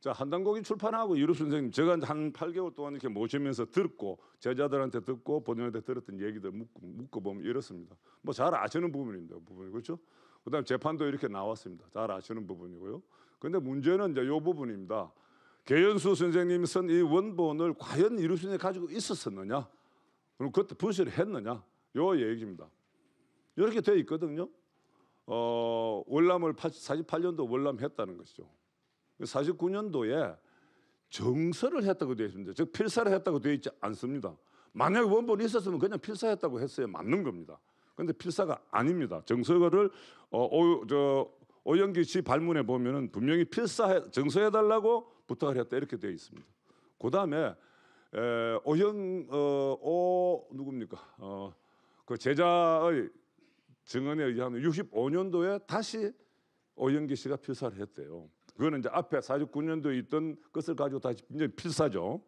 자, 한단고이 출판하고 유럽 선생님 제가 한 8개월 동안 이렇게 모시면서 듣고 제자들한테 듣고 본인한테 들었던 얘기들 묶고, 묶어 보면 이렇습니다. 뭐 잘 아시는 부분입니다. 그 부분이 그렇죠? 그다음 재판도 이렇게 나왔습니다. 잘 아시는 부분이고요. 근데 문제는 이제 요 부분입니다. 개연수 선생님이 쓴이 원본을 과연 유럽 선생님이 가지고 있었었느냐? 그럼 그때 분실을 했느냐? 요 얘기입니다. 이렇게 돼 있거든요. 어, 월남을 48년도 월남했다는 것이죠. 49년도에 정서를 했다고 되어 있습니다. 즉 필사를 했다고 되어 있지 않습니다. 만약에 원본이 있었으면 그냥 필사했다고 했어야 맞는 겁니다. 근데 필사가 아닙니다. 정서를 어, 오, 저, 오영기 씨 발문에 보면은 분명히 필사 해 정서해달라고 부탁을 했다 이렇게 되어 있습니다. 그 다음에 오영 어, 오 누굽니까 어, 그 제자의 증언에 의하면 65년도에 다시 오영기 씨가 필사를 했대요. 그거는 이제 앞에 49년도에 있던 것을 가지고 다시 이제 필사죠.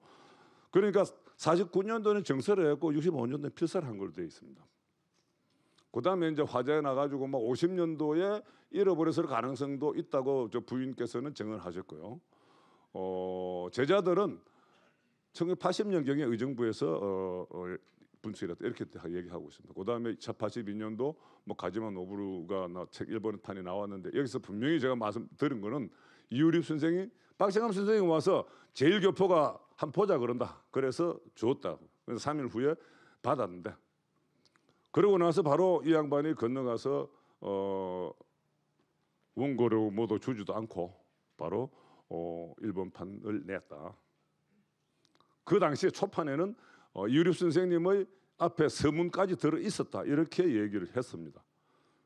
그러니까 49년도는 정설을 했고 65년도는 필사를 한 걸로 되어 있습니다. 그 다음에 이제 화재에 나가지고 막 50년도에 잃어버렸을 가능성도 있다고 저 부인께서는 증언을 하셨고요. 어, 제자들은 1980년경에 의정부에서 어, 어, 분수이라도 이렇게 얘기하고 있습니다. 그 다음에 82년도 뭐 가지마 노부루가 책 일본의 탄이 나왔는데 여기서 분명히 제가 말씀 드린 거는 이유립 선생이 박생암 선생이 와서 제일 교포가 한 포자 그런다. 그래서 줬다고. 그래서 3일 후에 받았는데 그러고 나서 바로 이 양반이 건너가서 어 원고료 모두 주지도 않고 바로 어 일본판을 냈다. 그 당시에 초판에는 어, 유립 선생님의 앞에 서문까지 들어 있었다 이렇게 얘기를 했습니다.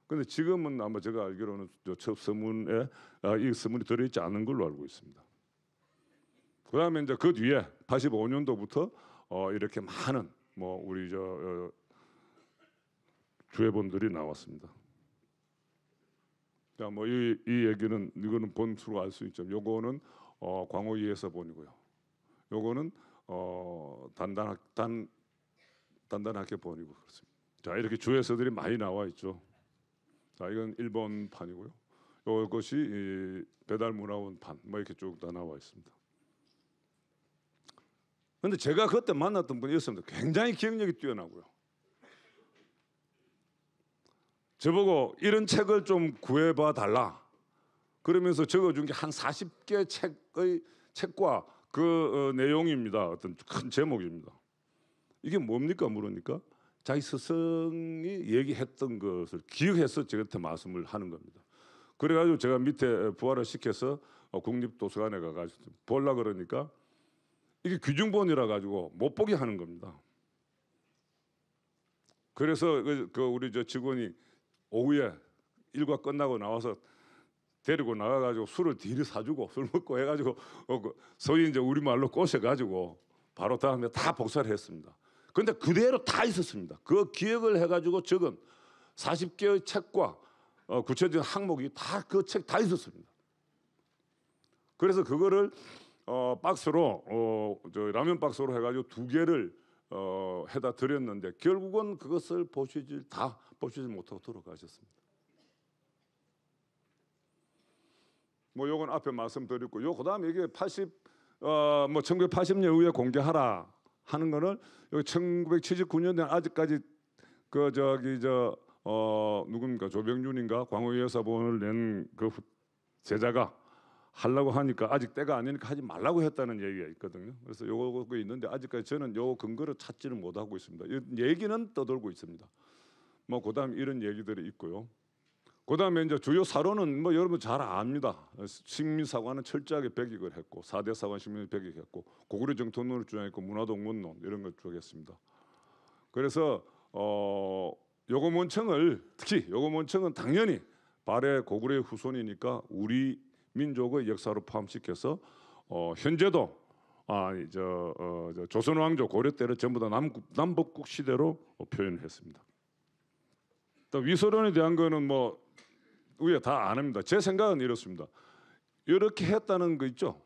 근데 지금은 아마 제가 알기로는 저 서문에 아, 이 서문이 들어있지 않은 걸로 알고 있습니다. 그다음에 이제 그 뒤에 85년도부터 어, 이렇게 많은 뭐 우리 저 어, 주해본들이 나왔습니다. 자, 뭐이 이 얘기는 이거는 본수로 알 수 있죠. 요거는 어, 광호이에서 본이고요. 요거는 어, 단단학 단단단하 본이고 그렇습니다. 자, 이렇게 주해서들이 많이 나와 있죠. 자 이건 1번 판이고요. 이것이 배달 문화원 판뭐 이렇게 쭉 다 나와 있습니다. 근데 제가 그때 만났던 분이 있었는데 굉장히 기억력이 뛰어나고요. 저보고 이런 책을 좀 구해봐 달라. 그러면서 적어준 게 한 40개 책의 책과 그 어, 내용입니다. 어떤 큰 제목입니다. 이게 뭡니까 물으니까 자기 스승이 얘기했던 것을 기억해서 저한테 말씀을 하는 겁니다. 그래가지고 제가 밑에 부활을 시켜서 어, 국립도서관에 가가지고 볼라 그러니까 이게 귀중본이라 가지고 못 보게 하는 겁니다. 그래서 그, 그, 우리 저 직원이 오후에 일과 끝나고 나와서 데리고 나가가지고 술을 뒤로 사주고 술 먹고 해가지고 어, 그 소위 이제 우리 말로 꼬셔가지고 바로 다음에 다 복사를 했습니다. 근데 그대로 다 있었습니다. 그 기획을 해가지고 적은 40개의 책과 어, 구체적인 항목이 다 그 책다 그 있었습니다. 그래서 그거를 어, 박스로 어, 라면 박스로 해가지고 두 개를 어, 해다 드렸는데 결국은 그것을 보시질 다 보시지 못하고 돌아가셨습니다. 뭐 요건 앞에 말씀드렸고 요 그다음에 이게 80 어뭐 1980년 이후에 공개하라 하는 거는 여기 1979년에 아직까지 그 저기 저 어 누굽니까 조병준인가 광우 여사본을 낸 그 제자가 하려고 하니까 아직 때가 아니니까 하지 말라고 했다는 얘기가 있거든요. 그래서 요거 그 있는데 아직까지 저는 요 근거를 찾지를 못하고 있습니다. 얘기는 떠돌고 있습니다. 뭐 그다음 이런 얘기들이 있고요. 그 다음에 이제 주요 사로는뭐 여러분 잘 압니다. 식민사관은 철저하게 배격을 했고 사대 사관 식민을 배격했고 고구려 정통론을 주장했고 문화동문론 이런 걸 주장했습니다. 그래서 어, 요고문청을 특히 요고문청은 당연히 발해 고구려의 후손이니까 우리 민족의 역사로 포함시켜서 어, 현재도 아저 어, 조선 왕조 고려 때를 전부 다 남, 남북국 시대로 표현했습니다. 위소론에 대한 거는 뭐 우리가 다 아닙니다. 제 생각은 이렇습니다. 이렇게 했다는 거 있죠.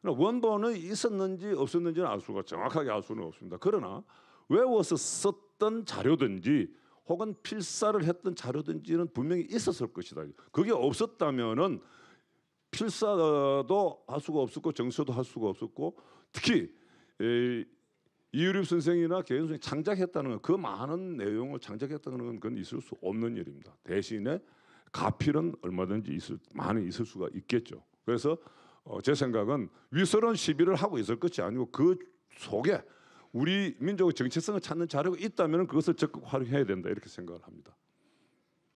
그러니까 원본은 있었는지 없었는지는 알 수가 정확하게 알 수는 없습니다. 그러나 외워서 썼던 자료든지 혹은 필사를 했던 자료든지는 분명히 있었을 것이다. 그게 없었다면은 필사도 할 수가 없었고 정서도 할 수가 없었고 특히 이유립 선생이나 개인 선생 창작했다는건그 많은 내용을 창작했다는건 그건 있을 수 없는 일입니다. 대신에 가필은 얼마든지 있을 많이 있을 수가 있겠죠. 그래서 어, 제 생각은 위설은 시비를 하고 있을 것이 아니고 그 속에 우리 민족의 정체성을 찾는 자료가 있다면 그것을 적극 활용해야 된다 이렇게 생각을 합니다.